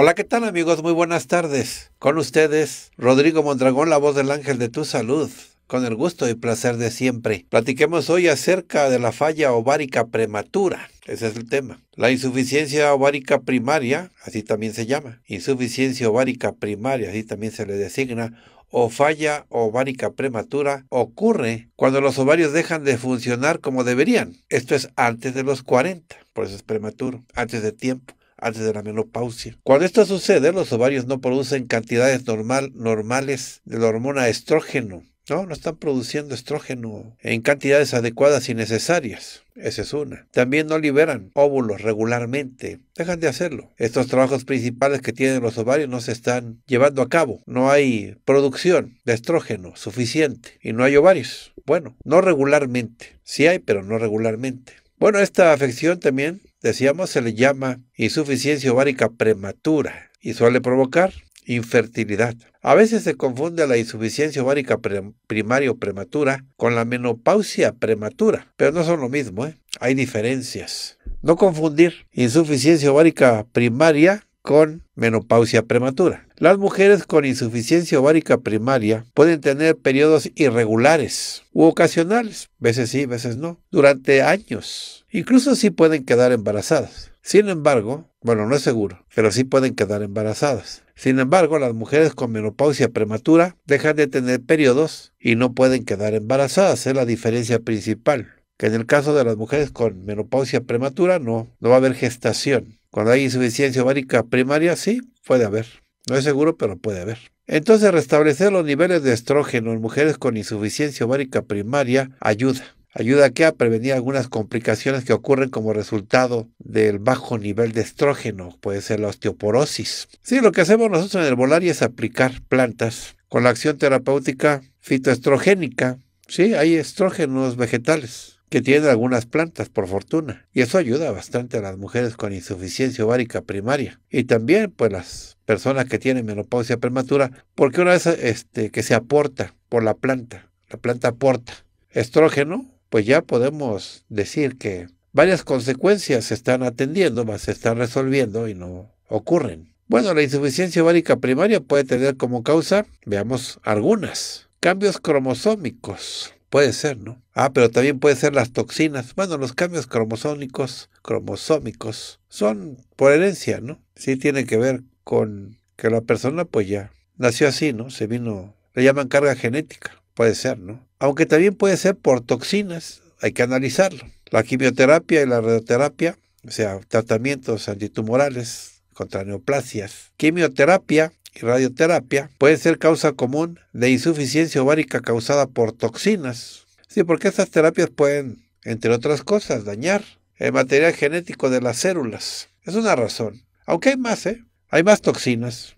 Hola, ¿qué tal amigos? Muy buenas tardes. Con ustedes, Rodrigo Mondragón, la voz del ángel de tu salud. Con el gusto y placer de siempre. Platiquemos hoy acerca de la falla ovárica prematura. Ese es el tema. La insuficiencia ovárica primaria, así también se llama. Insuficiencia ovárica primaria, así también se le designa o falla ovárica prematura ocurre cuando los ovarios dejan de funcionar como deberían. Esto es antes de los 40, por eso es prematuro, antes de tiempo antes de la menopausia. Cuando esto sucede, los ovarios no producen cantidades normal, normales de la hormona estrógeno. No, no están produciendo estrógeno en cantidades adecuadas y necesarias. Esa es una. También no liberan óvulos regularmente. Dejan de hacerlo. Estos trabajos principales que tienen los ovarios no se están llevando a cabo. No hay producción de estrógeno suficiente. Y no hay ovarios. Bueno, no regularmente. Sí hay, pero no regularmente. Bueno, esta afección también decíamos, se le llama insuficiencia ovárica prematura y suele provocar infertilidad. A veces se confunde la insuficiencia ovárica primaria o prematura con la menopausia prematura, pero no son lo mismo, ¿eh? hay diferencias. No confundir insuficiencia ovárica primaria con menopausia prematura. Las mujeres con insuficiencia ovárica primaria pueden tener periodos irregulares u ocasionales, veces sí, veces no, durante años. Incluso sí pueden quedar embarazadas. Sin embargo, bueno, no es seguro, pero sí pueden quedar embarazadas. Sin embargo, las mujeres con menopausia prematura dejan de tener periodos y no pueden quedar embarazadas. Es la diferencia principal que en el caso de las mujeres con menopausia prematura no, no va a haber gestación. Cuando hay insuficiencia ovárica primaria, sí, puede haber. No es seguro, pero puede haber. Entonces, restablecer los niveles de estrógeno en mujeres con insuficiencia ovárica primaria ayuda. ¿Ayuda que A prevenir algunas complicaciones que ocurren como resultado del bajo nivel de estrógeno, puede ser la osteoporosis. Sí, lo que hacemos nosotros en el volar es aplicar plantas con la acción terapéutica fitoestrogénica. Sí, hay estrógenos vegetales que tiene algunas plantas, por fortuna, y eso ayuda bastante a las mujeres con insuficiencia ovárica primaria y también pues las personas que tienen menopausia prematura, porque una vez este, que se aporta por la planta, la planta aporta estrógeno, pues ya podemos decir que varias consecuencias se están atendiendo, más se están resolviendo y no ocurren. Bueno, la insuficiencia ovárica primaria puede tener como causa, veamos algunas, cambios cromosómicos Puede ser, ¿no? Ah, pero también puede ser las toxinas. Bueno, los cambios cromosómicos, cromosómicos, son por herencia, ¿no? Sí tiene que ver con que la persona pues ya nació así, ¿no? Se vino, le llaman carga genética, puede ser, ¿no? Aunque también puede ser por toxinas, hay que analizarlo. La quimioterapia y la radioterapia, o sea, tratamientos antitumorales contra neoplasias. Quimioterapia radioterapia puede ser causa común de insuficiencia ovárica causada por toxinas. Sí, porque estas terapias pueden, entre otras cosas, dañar el material genético de las células. Es una razón. Aunque hay más, ¿eh? Hay más toxinas.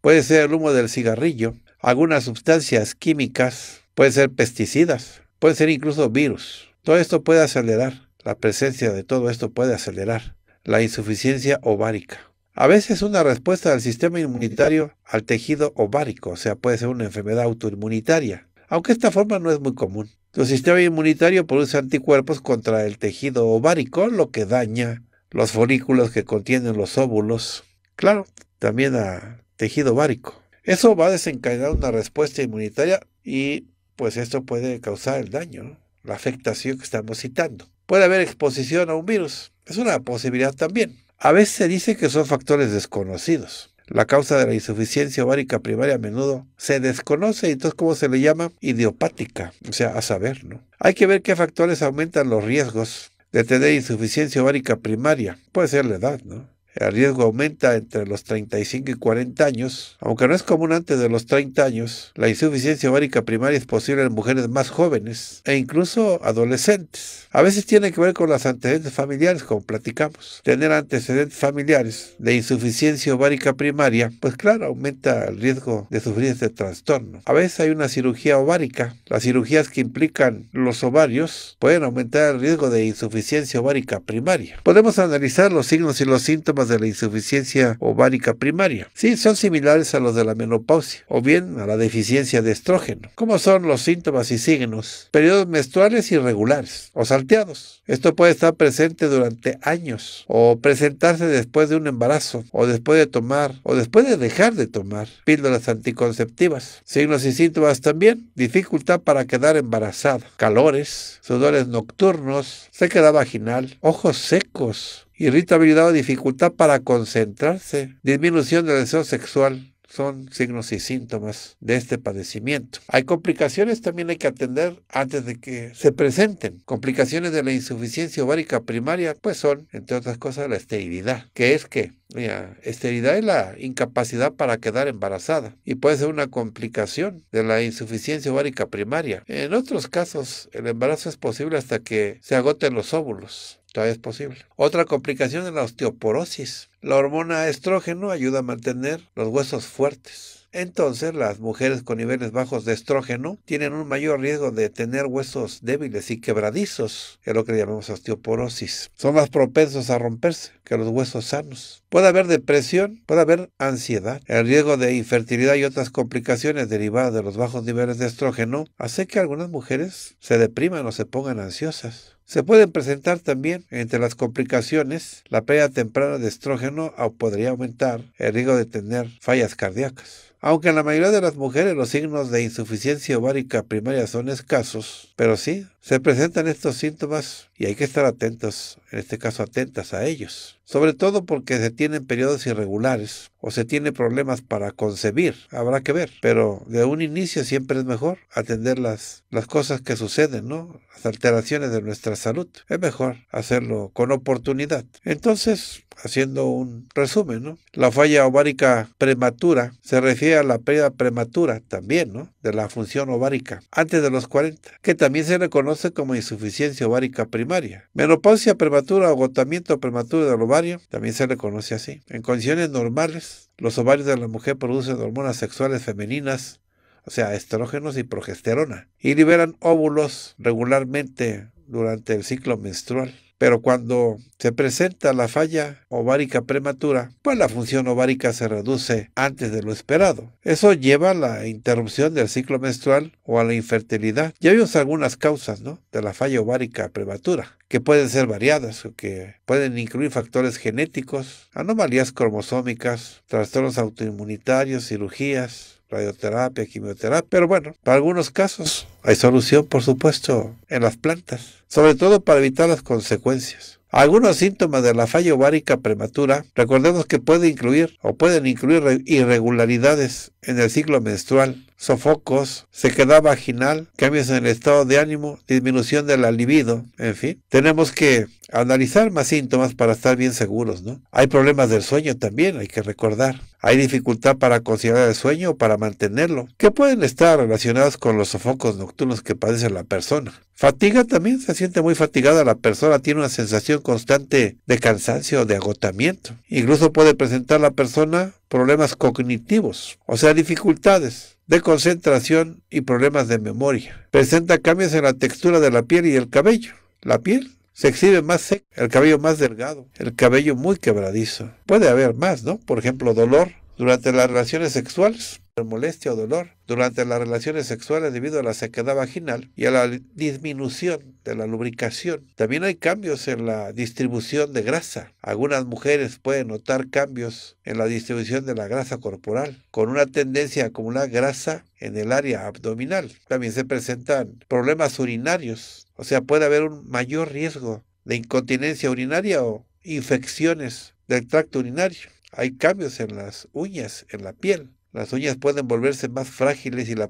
Puede ser el humo del cigarrillo, algunas sustancias químicas, Pueden ser pesticidas, puede ser incluso virus. Todo esto puede acelerar, la presencia de todo esto puede acelerar la insuficiencia ovárica. A veces una respuesta del sistema inmunitario al tejido ovárico, o sea, puede ser una enfermedad autoinmunitaria, aunque esta forma no es muy común. El sistema inmunitario produce anticuerpos contra el tejido ovárico, lo que daña los folículos que contienen los óvulos. Claro, también a tejido ovárico. Eso va a desencadenar una respuesta inmunitaria y pues esto puede causar el daño, la afectación que estamos citando. Puede haber exposición a un virus. Es una posibilidad también. A veces se dice que son factores desconocidos. La causa de la insuficiencia ovárica primaria a menudo se desconoce y entonces ¿cómo se le llama idiopática, o sea, a saber, ¿no? Hay que ver qué factores aumentan los riesgos de tener insuficiencia ovárica primaria. Puede ser la edad, ¿no? El riesgo aumenta entre los 35 y 40 años. Aunque no es común antes de los 30 años, la insuficiencia ovárica primaria es posible en mujeres más jóvenes e incluso adolescentes. A veces tiene que ver con las antecedentes familiares, como platicamos. Tener antecedentes familiares de insuficiencia ovárica primaria, pues claro, aumenta el riesgo de sufrir este trastorno. A veces hay una cirugía ovárica. Las cirugías que implican los ovarios pueden aumentar el riesgo de insuficiencia ovárica primaria. Podemos analizar los signos y los síntomas de la insuficiencia ovárica primaria. Sí, son similares a los de la menopausia o bien a la deficiencia de estrógeno. ¿Cómo son los síntomas y signos? Periodos menstruales irregulares o salteados. Esto puede estar presente durante años o presentarse después de un embarazo o después de tomar o después de dejar de tomar píldoras anticonceptivas. Signos y síntomas también. Dificultad para quedar embarazada. Calores, sudores nocturnos, sequedad vaginal, ojos secos, irritabilidad o dificultad para concentrarse, disminución del deseo sexual, son signos y síntomas de este padecimiento. Hay complicaciones también hay que atender antes de que se presenten. Complicaciones de la insuficiencia ovárica primaria, pues son, entre otras cosas, la esterilidad, ¿Qué es que Mira, esterilidad es la incapacidad para quedar embarazada y puede ser una complicación de la insuficiencia ovárica primaria. En otros casos, el embarazo es posible hasta que se agoten los óvulos. Todavía es posible. Otra complicación es la osteoporosis. La hormona estrógeno ayuda a mantener los huesos fuertes. Entonces, las mujeres con niveles bajos de estrógeno tienen un mayor riesgo de tener huesos débiles y quebradizos, que es lo que llamamos osteoporosis. Son más propensos a romperse que los huesos sanos. Puede haber depresión, puede haber ansiedad. El riesgo de infertilidad y otras complicaciones derivadas de los bajos niveles de estrógeno hace que algunas mujeres se depriman o se pongan ansiosas. Se pueden presentar también entre las complicaciones la pérdida temprana de estrógeno o podría aumentar el riesgo de tener fallas cardíacas. Aunque en la mayoría de las mujeres los signos de insuficiencia ovárica primaria son escasos, pero sí, se presentan estos síntomas y hay que estar atentos, en este caso atentas a ellos. Sobre todo porque se tienen periodos irregulares o se tiene problemas para concebir, habrá que ver. Pero de un inicio siempre es mejor atender las, las cosas que suceden, ¿no? Las alteraciones de nuestra salud. Es mejor hacerlo con oportunidad. Entonces, haciendo un resumen, ¿no? La falla ovárica prematura se refiere a la pérdida prematura también, ¿no? De la función ovárica antes de los 40, que también se reconoce como insuficiencia ovárica primaria. Menopausia prematura, agotamiento prematuro del ovario, también se reconoce así. En condiciones normales, los ovarios de la mujer producen hormonas sexuales femeninas, o sea, estrógenos y progesterona, y liberan óvulos regularmente durante el ciclo menstrual. Pero cuando se presenta la falla ovárica prematura, pues la función ovárica se reduce antes de lo esperado. Eso lleva a la interrupción del ciclo menstrual o a la infertilidad. Ya vimos algunas causas de la falla ovárica prematura, que pueden ser variadas, o que pueden incluir factores genéticos, anomalías cromosómicas, trastornos autoinmunitarios, cirugías, radioterapia, quimioterapia, pero bueno, para algunos casos hay solución, por supuesto, en las plantas, sobre todo para evitar las consecuencias. Algunos síntomas de la falla ovárica prematura, recordemos que puede incluir o pueden incluir irregularidades en el ciclo menstrual, sofocos, sequedad vaginal, cambios en el estado de ánimo, disminución de la libido, en fin. Tenemos que analizar más síntomas para estar bien seguros, ¿no? Hay problemas del sueño también, hay que recordar. Hay dificultad para considerar el sueño o para mantenerlo, que pueden estar relacionados con los sofocos nocturnos que padece la persona. Fatiga también, se siente muy fatigada la persona, tiene una sensación constante de cansancio, de agotamiento. Incluso puede presentar la persona problemas cognitivos, o sea, dificultades de concentración y problemas de memoria. Presenta cambios en la textura de la piel y el cabello. La piel se exhibe más seca, el cabello más delgado, el cabello muy quebradizo. Puede haber más, ¿no? Por ejemplo, dolor durante las relaciones sexuales por molestia o dolor durante las relaciones sexuales debido a la sequedad vaginal y a la disminución de la lubricación. También hay cambios en la distribución de grasa. Algunas mujeres pueden notar cambios en la distribución de la grasa corporal, con una tendencia a acumular grasa en el área abdominal. También se presentan problemas urinarios, o sea, puede haber un mayor riesgo de incontinencia urinaria o infecciones del tracto urinario hay cambios en las uñas, en la piel. Las uñas pueden volverse más frágiles y la,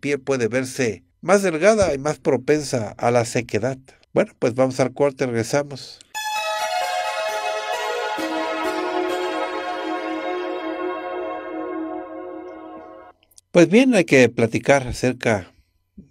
piel puede verse más delgada y más propensa a la sequedad. Bueno, pues vamos al cuarto y regresamos. Pues bien, hay que platicar acerca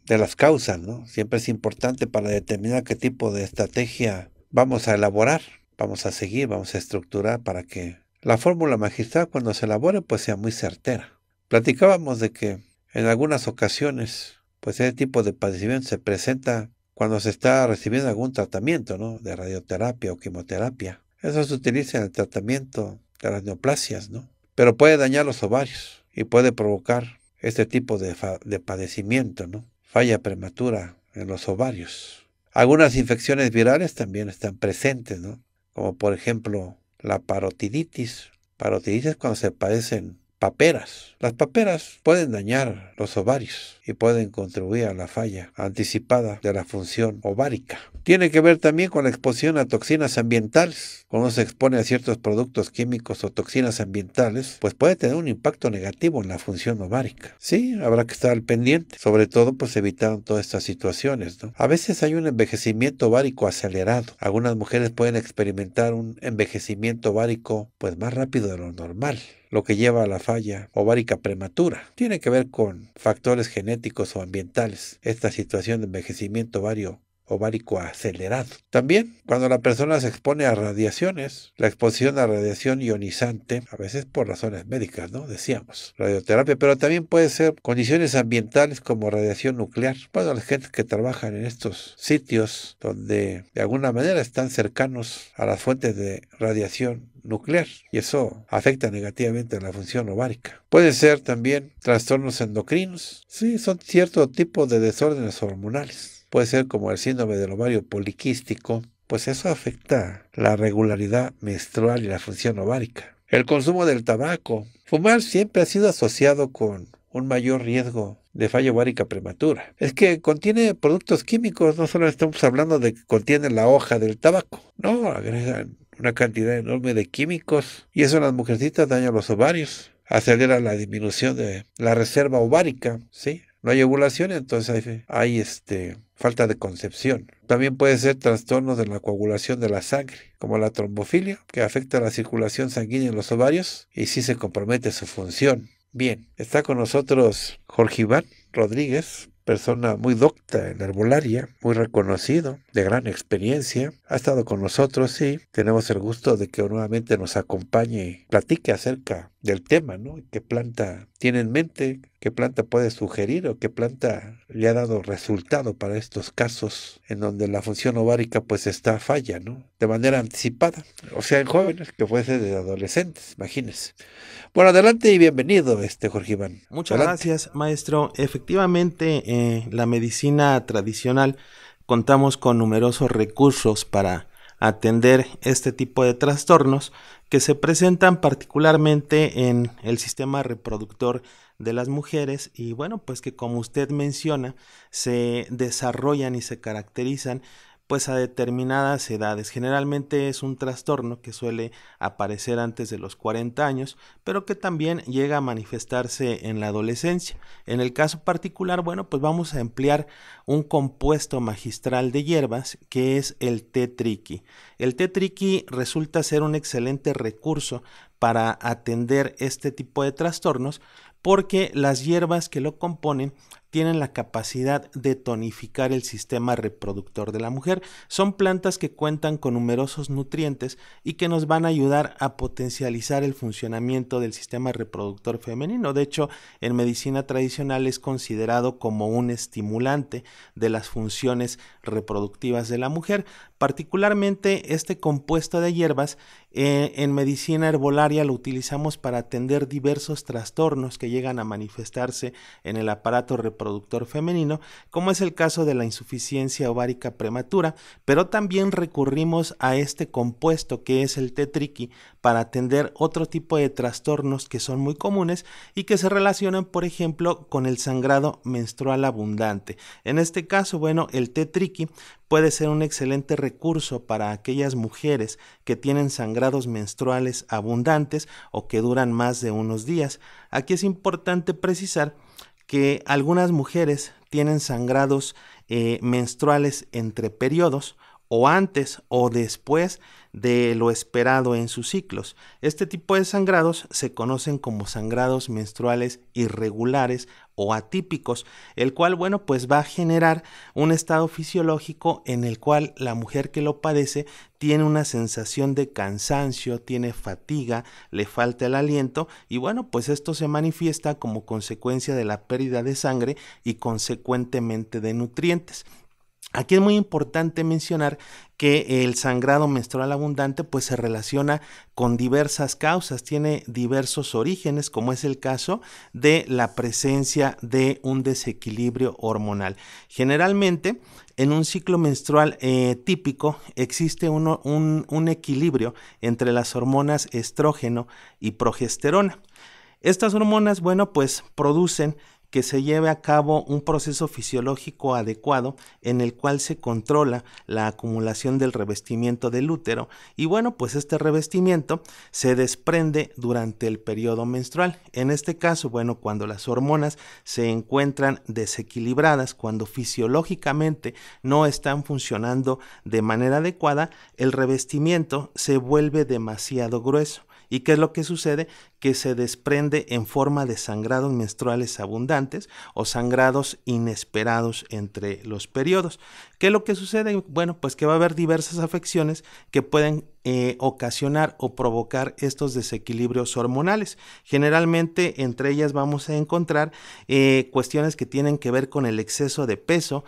de las causas, ¿no? Siempre es importante para determinar qué tipo de estrategia vamos a elaborar, vamos a seguir, vamos a estructurar para que la fórmula magistral cuando se elabore pues sea muy certera. Platicábamos de que en algunas ocasiones pues ese tipo de padecimiento se presenta cuando se está recibiendo algún tratamiento, ¿no? De radioterapia o quimioterapia. Eso se utiliza en el tratamiento de las neoplasias, ¿no? Pero puede dañar los ovarios y puede provocar este tipo de, de padecimiento, ¿no? Falla prematura en los ovarios. Algunas infecciones virales también están presentes, ¿no? Como por ejemplo la parotiditis. Parotiditis es cuando se padecen paperas. Las paperas pueden dañar los ovarios y pueden contribuir a la falla anticipada de la función ovárica. Tiene que ver también con la exposición a toxinas ambientales. Cuando se expone a ciertos productos químicos o toxinas ambientales, pues puede tener un impacto negativo en la función ovárica. Sí, habrá que estar al pendiente, sobre todo pues evitar todas estas situaciones. A veces hay un envejecimiento ovárico acelerado. Algunas mujeres pueden experimentar un envejecimiento ovárico pues más rápido de lo normal lo que lleva a la falla ovárica prematura. Tiene que ver con factores genéticos o ambientales. Esta situación de envejecimiento ovario ovárico acelerado. También cuando la persona se expone a radiaciones, la exposición a radiación ionizante, a veces por razones médicas, ¿no? Decíamos, radioterapia, pero también puede ser condiciones ambientales como radiación nuclear. Bueno, la gente que trabajan en estos sitios donde de alguna manera están cercanos a las fuentes de radiación nuclear y eso afecta negativamente la función ovárica. Puede ser también trastornos endocrinos, sí, son cierto tipo de desórdenes hormonales puede ser como el síndrome del ovario poliquístico, pues eso afecta la regularidad menstrual y la función ovárica. El consumo del tabaco. Fumar siempre ha sido asociado con un mayor riesgo de falla ovárica prematura. Es que contiene productos químicos, no solo estamos hablando de que contiene la hoja del tabaco, no, agregan una cantidad enorme de químicos y eso en las mujercitas daña los ovarios, acelera la disminución de la reserva ovárica, ¿sí? no hay ovulación, entonces hay, este, falta de concepción. También puede ser trastornos de la coagulación de la sangre, como la trombofilia, que afecta la circulación sanguínea en los ovarios y sí se compromete su función. Bien, está con nosotros Jorge Iván Rodríguez, persona muy docta en herbolaria, muy reconocido, de gran experiencia. Ha estado con nosotros y tenemos el gusto de que nuevamente nos acompañe, y platique acerca del tema, ¿no? ¿Qué planta tiene en mente? ¿Qué planta puede sugerir o qué planta le ha dado resultado para estos casos en donde la función ovárica pues está falla, ¿no? De manera anticipada, o sea, en jóvenes, que fuese de adolescentes, imagínense. Bueno, adelante y bienvenido, este Jorge Iván. Muchas gracias, maestro. Efectivamente, en eh, la medicina tradicional contamos con numerosos recursos para atender este tipo de trastornos que se presentan particularmente en el sistema reproductor de las mujeres y bueno pues que como usted menciona se desarrollan y se caracterizan pues a determinadas edades. Generalmente es un trastorno que suele aparecer antes de los 40 años, pero que también llega a manifestarse en la adolescencia. En el caso particular, bueno, pues vamos a emplear un compuesto magistral de hierbas que es el té triqui. El té resulta ser un excelente recurso para atender este tipo de trastornos porque las hierbas que lo componen tienen la capacidad de tonificar el sistema reproductor de la mujer. Son plantas que cuentan con numerosos nutrientes y que nos van a ayudar a potencializar el funcionamiento del sistema reproductor femenino. De hecho, en medicina tradicional es considerado como un estimulante de las funciones reproductivas de la mujer, Particularmente este compuesto de hierbas eh, en medicina herbolaria lo utilizamos para atender diversos trastornos que llegan a manifestarse en el aparato reproductor femenino, como es el caso de la insuficiencia ovárica prematura, pero también recurrimos a este compuesto que es el tetriqui para atender otro tipo de trastornos que son muy comunes y que se relacionan, por ejemplo, con el sangrado menstrual abundante. En este caso, bueno, el tetriqui puede ser un excelente recurso para aquellas mujeres que tienen sangrados menstruales abundantes o que duran más de unos días. Aquí es importante precisar que algunas mujeres tienen sangrados eh, menstruales entre periodos, o antes o después de lo esperado en sus ciclos. Este tipo de sangrados se conocen como sangrados menstruales irregulares o atípicos, el cual, bueno, pues va a generar un estado fisiológico en el cual la mujer que lo padece tiene una sensación de cansancio, tiene fatiga, le falta el aliento y bueno, pues esto se manifiesta como consecuencia de la pérdida de sangre y consecuentemente de nutrientes. Aquí es muy importante mencionar que el sangrado menstrual abundante pues se relaciona con diversas causas, tiene diversos orígenes, como es el caso de la presencia de un desequilibrio hormonal. Generalmente, en un ciclo menstrual eh, típico existe un equilibrio entre las hormonas estrógeno y progesterona. Estas hormonas, bueno, pues producen que se lleve a cabo un proceso fisiológico adecuado en el cual se controla la acumulación del revestimiento del útero y bueno pues este revestimiento se desprende durante el periodo menstrual en este caso bueno cuando las hormonas se encuentran desequilibradas cuando fisiológicamente no están funcionando de manera adecuada el revestimiento se vuelve demasiado grueso ¿Y qué es lo que sucede? Que se desprende en forma de sangrados menstruales abundantes o sangrados inesperados entre los periodos. ¿Qué es lo que sucede? Bueno, pues que va a haber diversas afecciones que pueden eh, ocasionar o provocar estos desequilibrios hormonales. Generalmente entre ellas vamos a encontrar eh, cuestiones que tienen que ver con el exceso de peso,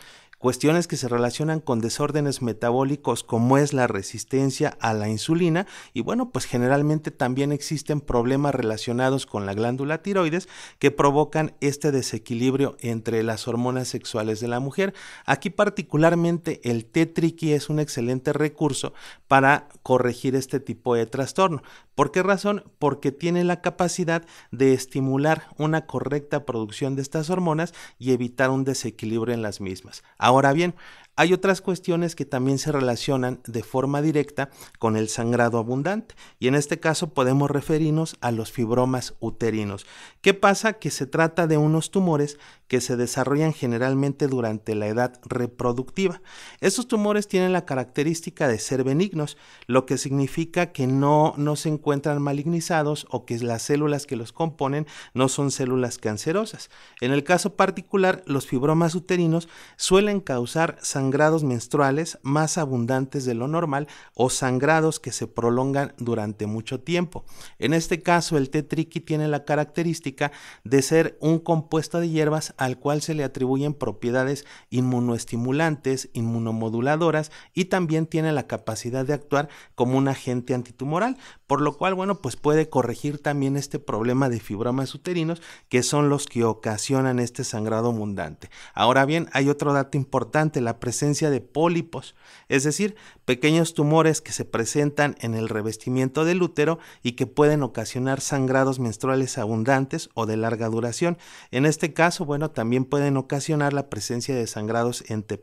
cuestiones que se relacionan con desórdenes metabólicos como es la resistencia a la insulina y bueno, pues generalmente también existen problemas relacionados con la glándula tiroides que provocan este desequilibrio entre las hormonas sexuales de la mujer. Aquí particularmente el té triqui es un excelente recurso para corregir este tipo de trastorno. ¿Por qué razón? Porque tiene la capacidad de estimular una correcta producción de estas hormonas y evitar un desequilibrio en las mismas. Ahora bien, hay otras cuestiones que también se relacionan de forma directa con el sangrado abundante y en este caso podemos referirnos a los fibromas uterinos. ¿Qué pasa? Que se trata de unos tumores que se desarrollan generalmente durante la edad reproductiva. Estos tumores tienen la característica de ser benignos, lo que significa que no, no se encuentran malignizados o que las células que los componen no son células cancerosas. En el caso particular, los fibromas uterinos suelen causar sangrado sangrados menstruales más abundantes de lo normal o sangrados que se prolongan durante mucho tiempo. En este caso, el té triqui tiene la característica de ser un compuesto de hierbas al cual se le atribuyen propiedades inmunoestimulantes, inmunomoduladoras y también tiene la capacidad de actuar como un agente antitumoral, por lo cual, bueno, pues puede corregir también este problema de fibromas uterinos que son los que ocasionan este sangrado abundante. Ahora bien, hay otro dato importante, la presencia presencia de pólipos, es decir, pequeños tumores que se presentan en el revestimiento del útero y que pueden ocasionar sangrados menstruales abundantes o de larga duración. En este caso, bueno, también pueden ocasionar la presencia de sangrados entre,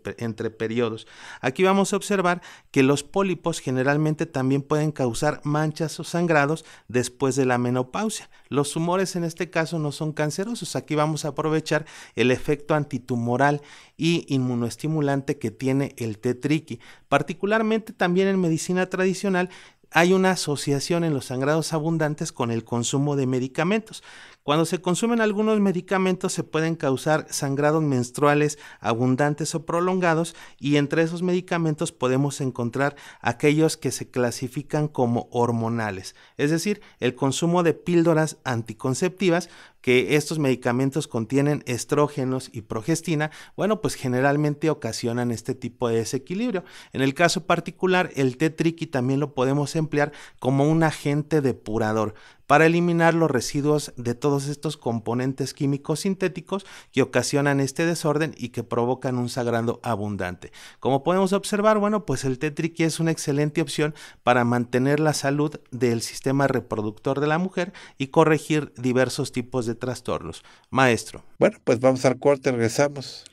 periodos. Aquí vamos a observar que los pólipos generalmente también pueden causar manchas o sangrados después de la menopausia. Los tumores en este caso no son cancerosos. Aquí vamos a aprovechar el efecto antitumoral y inmunoestimulante que tiene el tetriqui Particularmente también en medicina tradicional hay una asociación en los sangrados abundantes con el consumo de medicamentos. Cuando se consumen algunos medicamentos se pueden causar sangrados menstruales abundantes o prolongados y entre esos medicamentos podemos encontrar aquellos que se clasifican como hormonales, es decir, el consumo de píldoras anticonceptivas que estos medicamentos contienen estrógenos y progestina, bueno, pues generalmente ocasionan este tipo de desequilibrio. En el caso particular, el té triqui también lo podemos emplear como un agente depurador para eliminar los residuos de todos estos componentes químicos sintéticos que ocasionan este desorden y que provocan un sagrando abundante. Como podemos observar, bueno, pues el tetriqui es una excelente opción para mantener la salud del sistema reproductor de la mujer y corregir diversos tipos de trastornos. Maestro. Bueno, pues vamos al corte, regresamos.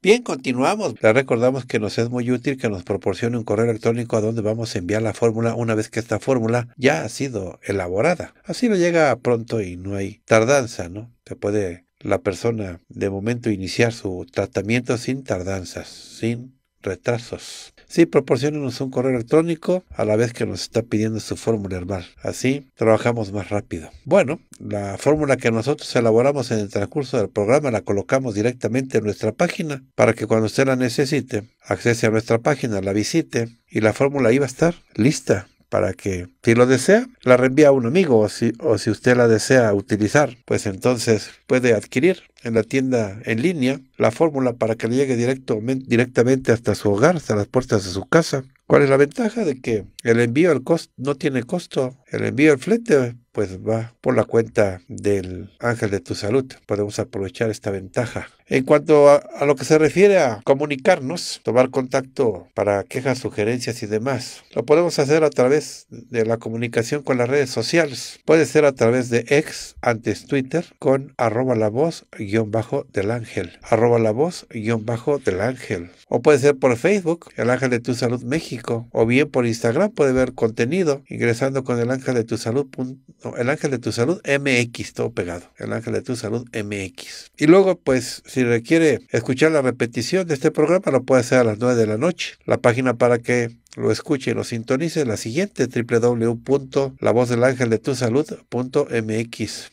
Bien, continuamos. Le recordamos que nos es muy útil que nos proporcione un correo electrónico a donde vamos a enviar la fórmula una vez que esta fórmula ya ha sido elaborada. Así lo llega pronto y no hay tardanza, ¿no? Se puede la persona de momento iniciar su tratamiento sin tardanzas, sin retrasos. Sí, proporcionenos un correo electrónico a la vez que nos está pidiendo su fórmula herbal. Así trabajamos más rápido. Bueno, la fórmula que nosotros elaboramos en el transcurso del programa la colocamos directamente en nuestra página para que cuando usted la necesite, accese a nuestra página, la visite y la fórmula iba a estar lista para que, si lo desea, la reenvía a un amigo o si, o si usted la desea utilizar, pues entonces puede adquirir en la tienda en línea la fórmula para que le llegue directamente hasta su hogar, hasta las puertas de su casa. ¿Cuál es la ventaja de que el envío al costo no tiene costo? El envío al flete pues va por la cuenta del ángel de tu salud. Podemos aprovechar esta ventaja. En cuanto a, lo que se refiere a comunicarnos, tomar contacto para quejas, sugerencias y demás, lo podemos hacer a través de la comunicación con las redes sociales. Puede ser a través de ex, antes Twitter, con arroba la voz guión bajo del ángel, arroba la voz guión bajo del ángel. O puede ser por Facebook, el Ángel de Tu Salud México, o bien por Instagram puede ver contenido ingresando con el Ángel de Tu Salud, el Ángel de Tu Salud MX, todo pegado, el Ángel de Tu Salud MX. Y luego, pues, si requiere escuchar la repetición de este programa, lo puede hacer a las 9 de la noche. La página para que lo escuche y lo sintonice la siguiente www.lavozdelangeldetusalud.mx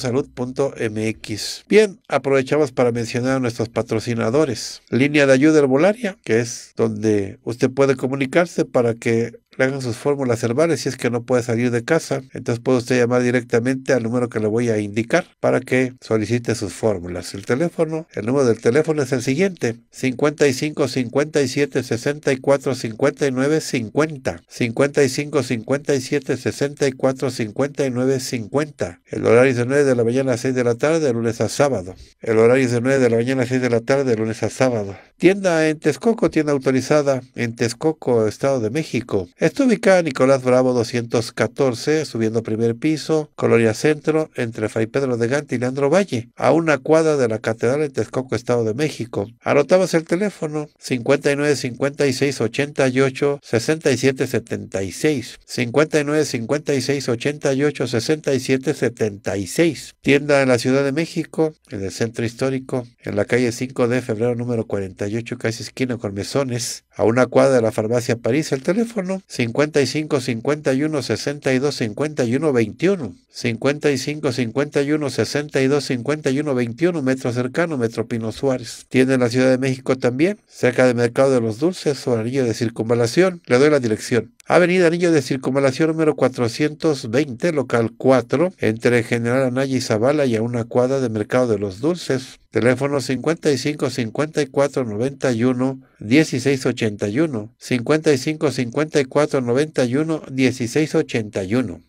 salud.mx. Bien, aprovechamos para mencionar nuestros patrocinadores. Línea de ayuda herbolaria, que es donde usted puede comunicarse para que hagan sus fórmulas herbales si es que no puede salir de casa. Entonces puede usted llamar directamente al número que le voy a indicar para que solicite sus fórmulas. El teléfono, el número del teléfono es el siguiente: 55 57 64 59 50. 55 57 64 59 50. El horario es de 9 de la mañana a 6 de la tarde, lunes a sábado. El horario es de 9 de la mañana a 6 de la tarde, lunes a sábado. Tienda en Texcoco, tienda autorizada en Texcoco, Estado de México. Es Está ubicada Nicolás Bravo 214, subiendo primer piso, Colonia Centro, entre Fray Pedro de Gante y Leandro Valle, a una cuadra de la Catedral de Texcoco, Estado de México. Anotabas el teléfono 59 56 88 67 76. 59 56 88 67 76. Tienda en la Ciudad de México, en el Centro Histórico, en la calle 5 de febrero número 48, casi esquina con mesones. A una cuadra de la farmacia París, el teléfono 55 51 62 51 21. 55 51 62 51 21, metro cercano, metro Pino Suárez. Tiene la Ciudad de México también, cerca del Mercado de los Dulces, o anillo de circunvalación. Le doy la dirección Avenida Anillo de Circunvalación número 420, local 4, entre General Anaya y Zavala y a una cuadra de Mercado de los Dulces. Teléfono 55 54 91 16 55 54 91 16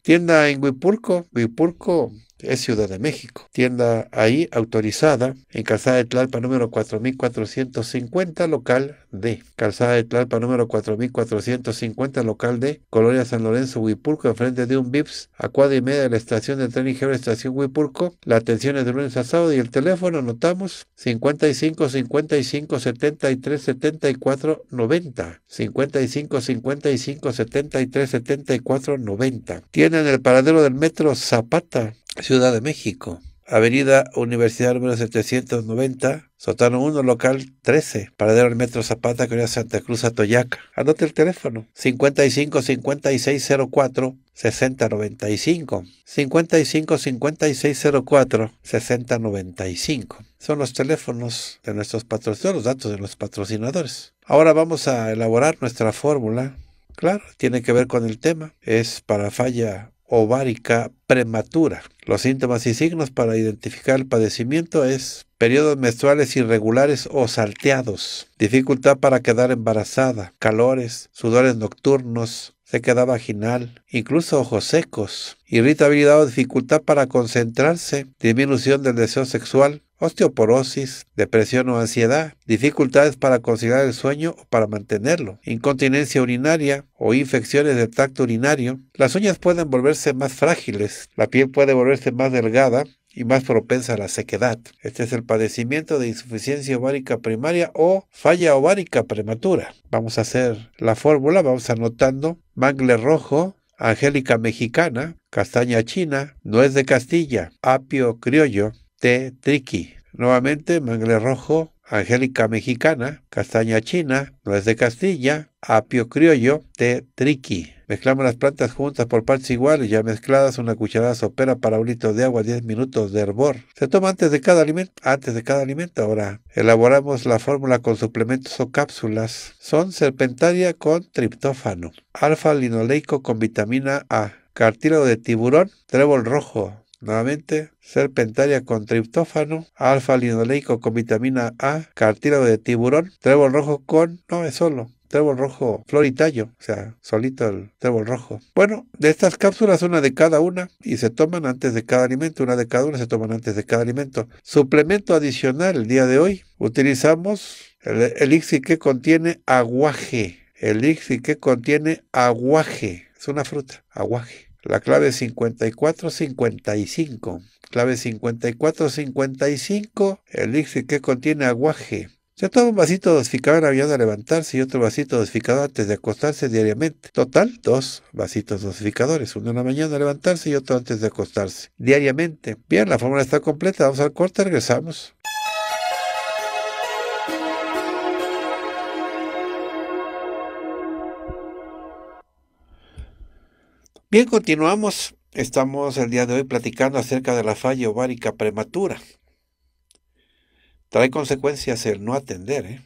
Tienda en Huipurco, Huipurco es Ciudad de México. Tienda ahí autorizada en Calzada de Tlalpa número 4450, local D. Calzada de Tlalpa número 4450, local de Colonia San Lorenzo, Huipulco, enfrente de un BIPs, a cuadra y media de la estación de tren Ingeniero, Estación Huipulco. La atención es de lunes a sábado y el teléfono anotamos 55 55 73 74 90. 55 55 73 74 90. Tienen el paradero del metro Zapata Ciudad de México. Avenida Universidad número 790, Sotano 1, local 13, paradero del Metro Zapata, Corea Santa Cruz, Atoyaca. Anote el teléfono, 55 5604 6095. 55 5604 6095. Son los teléfonos de nuestros patrocinadores, los datos de los patrocinadores. Ahora vamos a elaborar nuestra fórmula. Claro, tiene que ver con el tema. Es para falla ovárica prematura. Los síntomas y signos para identificar el padecimiento es periodos menstruales irregulares o salteados, dificultad para quedar embarazada, calores, sudores nocturnos, sequedad vaginal, incluso ojos secos, irritabilidad o dificultad para concentrarse, disminución del deseo sexual, osteoporosis, depresión o ansiedad, dificultades para conciliar el sueño o para mantenerlo, incontinencia urinaria o infecciones del tracto urinario. Las uñas pueden volverse más frágiles, la piel puede volverse más delgada y más propensa a la sequedad. Este es el padecimiento de insuficiencia ovárica primaria o falla ovárica prematura. Vamos a hacer la fórmula, vamos anotando mangle rojo, angélica mexicana, castaña china, nuez de castilla, apio criollo, T. Triqui. Nuevamente, mangle rojo, angélica mexicana, castaña china, nuez de castilla, apio criollo de Triqui. Mezclamos las plantas juntas por partes iguales, ya mezcladas, una cucharada sopera para un litro de agua, 10 minutos de hervor. Se toma antes de cada alimento, antes de cada alimento ahora. Elaboramos la fórmula con suplementos o cápsulas. Son serpentaria con triptófano, alfa linoleico con vitamina A, cartílago de tiburón, trébol rojo, nuevamente, serpentaria con triptófano, alfa linoleico con vitamina A, cartílago de tiburón, trébol rojo con, no es solo, trébol rojo, flor y tallo, o sea, solito el trébol rojo. Bueno, de estas cápsulas, una de cada una, y se toman antes de cada alimento, una de cada una se toman antes de cada alimento. Suplemento adicional el día de hoy, utilizamos el elixir que contiene aguaje, el elixir que contiene aguaje, es una fruta, aguaje. La clave 5455. Clave 5455, el elixir que contiene aguaje. Se toma un vasito dosificador mañana de levantarse y otro vasito dosificador antes de acostarse diariamente. Total, dos vasitos dosificadores, uno en la mañana a levantarse y otro antes de acostarse diariamente. Bien, la fórmula está completa, vamos al corte, regresamos. Bien, continuamos. Estamos el día de hoy platicando acerca de la falla ovárica prematura. Trae consecuencias el no atender, ¿eh?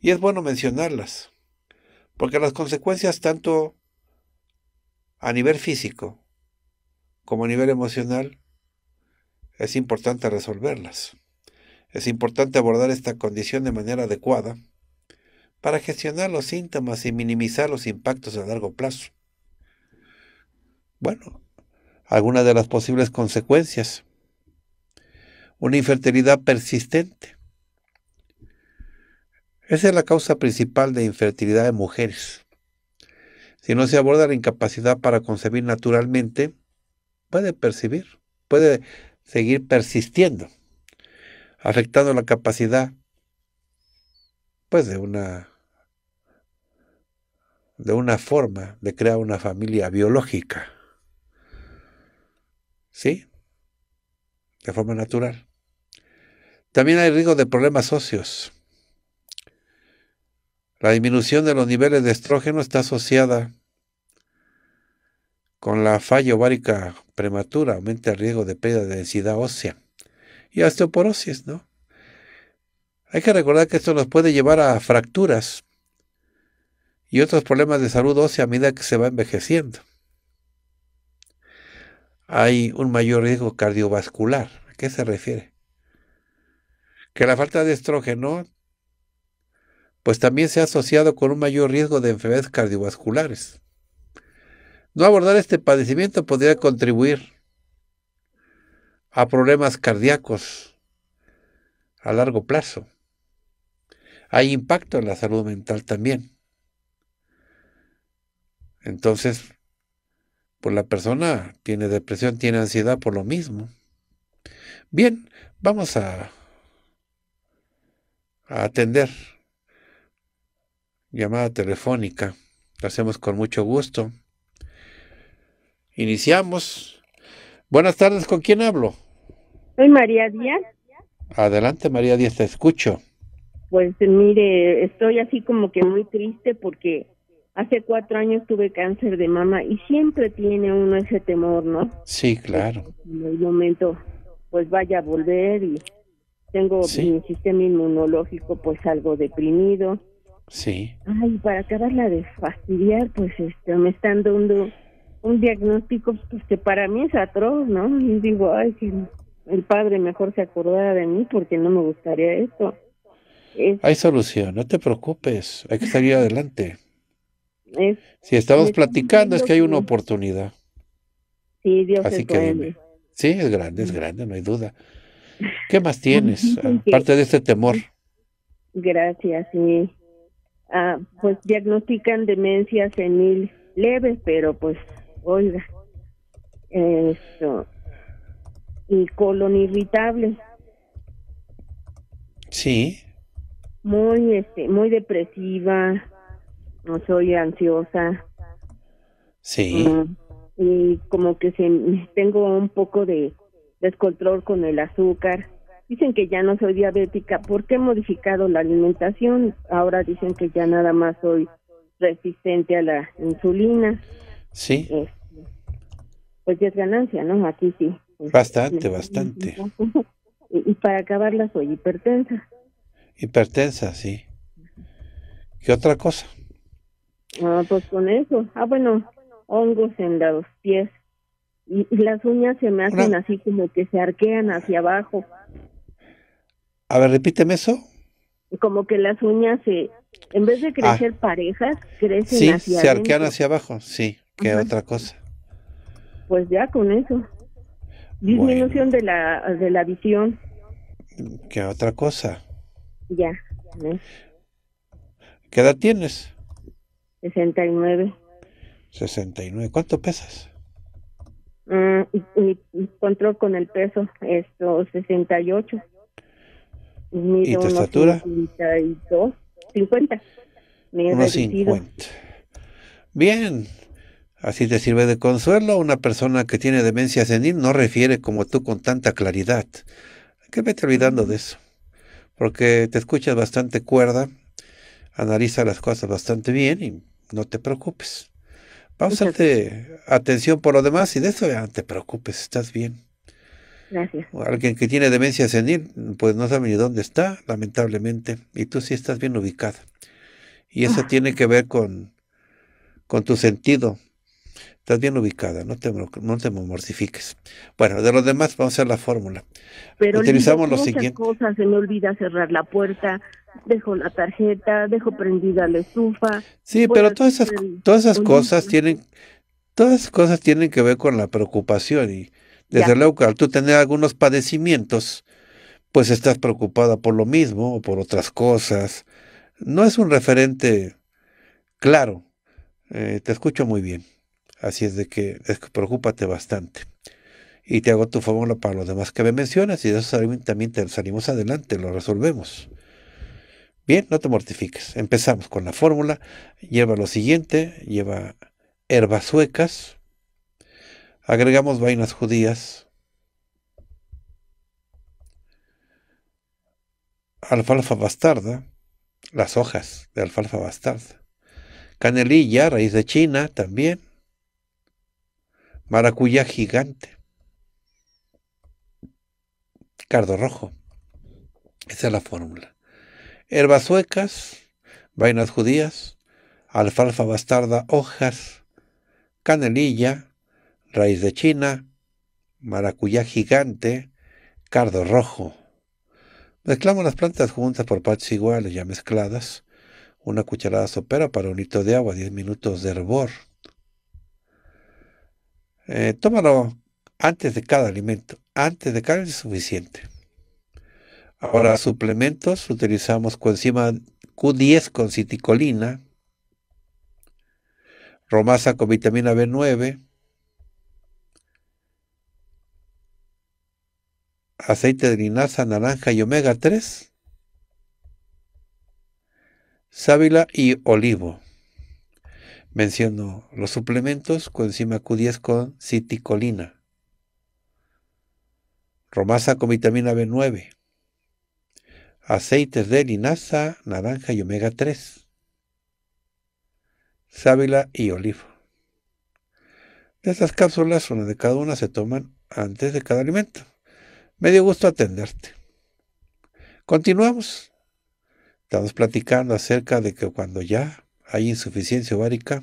Y es bueno mencionarlas, porque las consecuencias tanto a nivel físico como a nivel emocional es importante resolverlas. Es importante abordar esta condición de manera adecuada para gestionar los síntomas y minimizar los impactos a largo plazo bueno, algunas de las posibles consecuencias. Una infertilidad persistente. Esa es la causa principal de infertilidad de mujeres. Si no se aborda la incapacidad para concebir naturalmente, puede percibir, puede seguir persistiendo, afectando la capacidad pues de una de una forma de crear una familia biológica. ¿Sí? De forma natural. También hay riesgo de problemas óseos. La disminución de los niveles de estrógeno está asociada con la falla ovárica prematura, aumenta el riesgo de pérdida de densidad ósea y osteoporosis, ¿no? Hay que recordar que esto nos puede llevar a fracturas y otros problemas de salud ósea a medida que se va envejeciendo hay un mayor riesgo cardiovascular. ¿A qué se refiere? Que la falta de estrógeno, pues también se ha asociado con un mayor riesgo de enfermedades cardiovasculares. No abordar este padecimiento podría contribuir a problemas cardíacos a largo plazo. Hay impacto en la salud mental también. Entonces, pues la persona tiene depresión, tiene ansiedad por lo mismo. Bien, vamos a, a atender llamada telefónica. Lo hacemos con mucho gusto. Iniciamos. Buenas tardes, ¿con quién hablo? Soy María Díaz. Adelante, María Díaz, te escucho. Pues mire, estoy así como que muy triste porque Hace cuatro años tuve cáncer de mama y siempre tiene uno ese temor, ¿no? Sí, claro. En el momento, pues vaya a volver y tengo mi sistema inmunológico pues algo deprimido. Sí. Ay, para acabarla de fastidiar, pues este, me están dando un diagnóstico pues, que para mí es atroz, ¿no? Y digo, ay, que el padre mejor se acordara de mí porque no me gustaría esto. Hay solución, no te preocupes, hay que seguir adelante si estamos platicando es que hay una oportunidad. Sí, Dios es grande. Sí, es grande, es grande, no hay duda. ¿Qué más tienes, aparte de este temor? Gracias, sí. Ah, pues diagnostican demencia senil leve, pero pues, oiga, esto, y colon irritable. Sí. Muy, este, muy depresiva, no soy ansiosa. Sí. Mm, y como que se, tengo un poco de descontrol con el azúcar. Dicen que ya no soy diabética porque he modificado la alimentación. Ahora dicen que ya nada más soy resistente a la insulina. Sí. Este, pues ya es ganancia, ¿no? Aquí sí. Este, bastante, bastante. Y, y para acabarla soy hipertensa. Hipertensa, sí. ¿Qué otra cosa? Ah, pues con eso. Ah, bueno, hongos en los pies. Y, las uñas se me hacen así como que se arquean hacia abajo. A ver, repíteme eso. Como que las uñas se, en vez de ah. crecer parejas, crecen sí, se arquean hacia abajo, sí, que otra cosa. Pues ya con eso. Disminución de la de la visión. ¿Qué otra cosa? Ya. ¿Qué edad tienes? 69. 69. ¿Cuánto pesas? Mm, y, con el peso, esto, 68. ¿Y tu estatura? 52, 50. Bien. Así te sirve de consuelo. Una persona que tiene demencia senil no refiere como tú con tanta claridad. Que vete olvidando de mm. eso. Porque te escuchas bastante cuerda, analiza las cosas bastante bien y no te preocupes. Vamos a darte atención por lo demás y de eso ya no te preocupes, estás bien. Gracias. alguien que tiene demencia senil, pues no sabe ni dónde está, lamentablemente, y tú sí estás bien ubicada. Y eso ah. tiene que ver con, con tu sentido Estás bien ubicada, no te, no mortifiques. Bueno, de los demás vamos a hacer la fórmula. Pero Utilizamos lo siguiente. cosas, se me olvida cerrar la puerta, dejo la tarjeta, dejo prendida la estufa. Sí, pero todas esas, todas esas cosas tienen, todas cosas tienen que ver con la preocupación y desde luego que al tú tener algunos padecimientos, pues estás preocupada por lo mismo o por otras cosas. No es un referente claro. Eh, te escucho muy bien. Así es de que, es que preocúpate bastante. Y te hago tu fórmula para los demás que me mencionas y de eso también salimos adelante, lo resolvemos. Bien, no te mortifiques. Empezamos con la fórmula. Lleva lo siguiente, lleva herbas suecas. Agregamos vainas judías. Alfalfa bastarda. Las hojas de alfalfa bastarda. Canelilla, raíz de China también maracuyá gigante, cardo rojo. Esa es la fórmula. Herbas suecas, vainas judías, alfalfa bastarda, hojas, canelilla, raíz de China, maracuyá gigante, cardo rojo. Mezclamos las plantas juntas por partes iguales, ya mezcladas. Una cucharada sopera para un litro de agua, 10 minutos de hervor. Eh, tómalo antes de cada alimento. Antes de cada es suficiente. Ahora, suplementos, utilizamos coenzima Q10 con citicolina, romasa con vitamina B9, aceite de linaza, naranja y omega 3, sábila y olivo. Menciono los suplementos coenzima Q10 con citicolina, romasa con vitamina B9, aceites de linaza, naranja y omega 3, sábila y olivo. De estas cápsulas, una de cada una se toman antes de cada alimento. Me dio gusto atenderte. Continuamos. Estamos platicando acerca de que cuando ya hay insuficiencia ovárica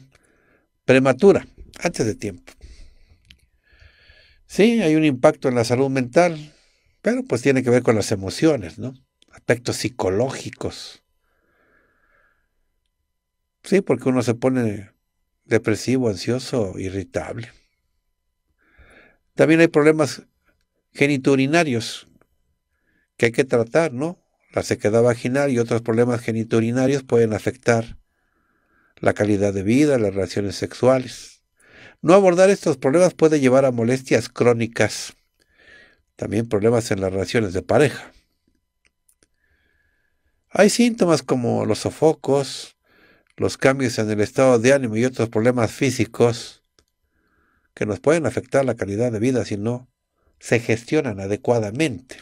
prematura, antes de tiempo. Sí, hay un impacto en la salud mental, pero pues tiene que ver con las emociones, ¿no? Aspectos psicológicos. Sí, porque uno se pone depresivo, ansioso, irritable. También hay problemas geniturinarios que hay que tratar, ¿no? La sequedad vaginal y otros problemas geniturinarios pueden afectar la calidad de vida, las relaciones sexuales. No abordar estos problemas puede llevar a molestias crónicas, también problemas en las relaciones de pareja. Hay síntomas como los sofocos, los cambios en el estado de ánimo y otros problemas físicos que nos pueden afectar la calidad de vida si no se gestionan adecuadamente.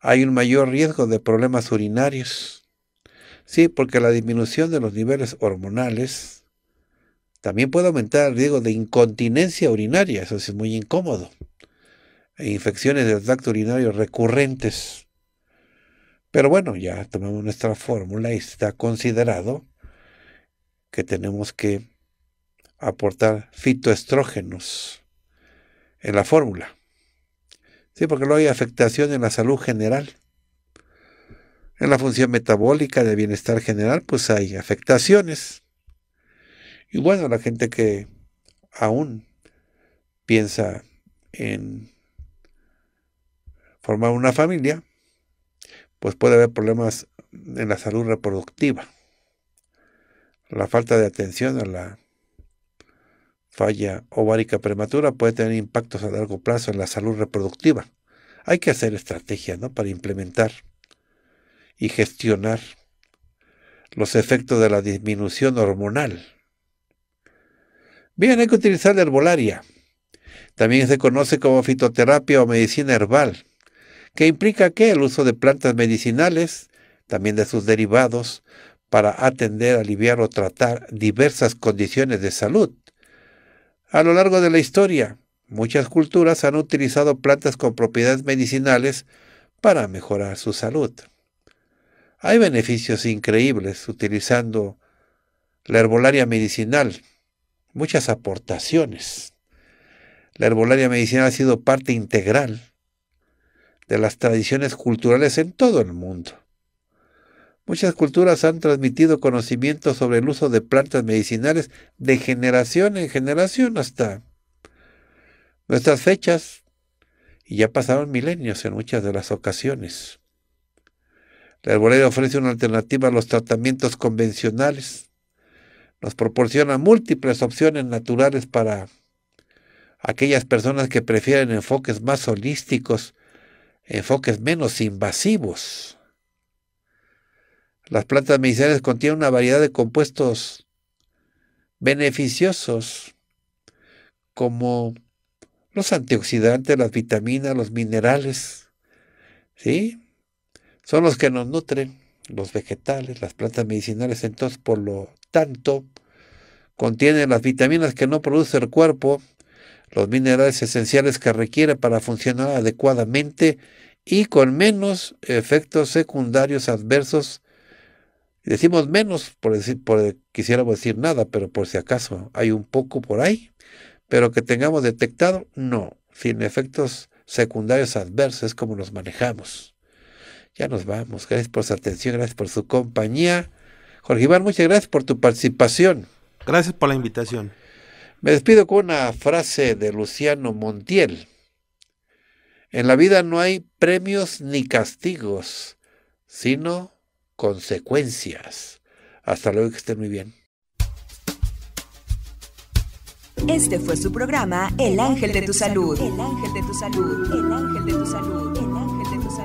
Hay un mayor riesgo de problemas urinarios, Sí, porque la disminución de los niveles hormonales también puede aumentar el riesgo de incontinencia urinaria, eso es muy incómodo. E infecciones del tracto urinario recurrentes. Pero bueno, ya tomamos nuestra fórmula y está considerado que tenemos que aportar fitoestrógenos en la fórmula. Sí, porque luego hay afectación en la salud general en la función metabólica de bienestar general, pues hay afectaciones. Y bueno, la gente que aún piensa en formar una familia, pues puede haber problemas en la salud reproductiva. La falta de atención a la falla ovárica prematura puede tener impactos a largo plazo en la salud reproductiva. Hay que hacer estrategias ¿no? para implementar y gestionar los efectos de la disminución hormonal. Bien, hay que utilizar la herbolaria. También se conoce como fitoterapia o medicina herbal, que implica que el uso de plantas medicinales, también de sus derivados, para atender, aliviar o tratar diversas condiciones de salud. A lo largo de la historia, muchas culturas han utilizado plantas con propiedades medicinales para mejorar su salud. Hay beneficios increíbles utilizando la herbolaria medicinal, muchas aportaciones. La herbolaria medicinal ha sido parte integral de las tradiciones culturales en todo el mundo. Muchas culturas han transmitido conocimientos sobre el uso de plantas medicinales de generación en generación hasta nuestras fechas, y ya pasaron milenios en muchas de las ocasiones. La herbolaria ofrece una alternativa a los tratamientos convencionales. Nos proporciona múltiples opciones naturales para aquellas personas que prefieren enfoques más holísticos, enfoques menos invasivos. Las plantas medicinales contienen una variedad de compuestos beneficiosos como los antioxidantes, las vitaminas, los minerales, ¿sí? son los que nos nutren, los vegetales, las plantas medicinales, entonces por lo tanto contienen las vitaminas que no produce el cuerpo, los minerales esenciales que requiere para funcionar adecuadamente y con menos efectos secundarios adversos. Decimos menos, por decir, por, eh, quisiéramos decir nada, pero por si acaso hay un poco por ahí, pero que tengamos detectado, no, sin efectos secundarios adversos, es como los manejamos. Ya nos vamos. Gracias por su atención, gracias por su compañía. Jorge Iván, muchas gracias por tu participación. Gracias por la invitación. Me despido con una frase de Luciano Montiel. En la vida no hay premios ni castigos, sino consecuencias. Hasta luego, que estén muy bien. Este fue su programa El Ángel de tu Salud. El Ángel de tu Salud. El Ángel de tu Salud.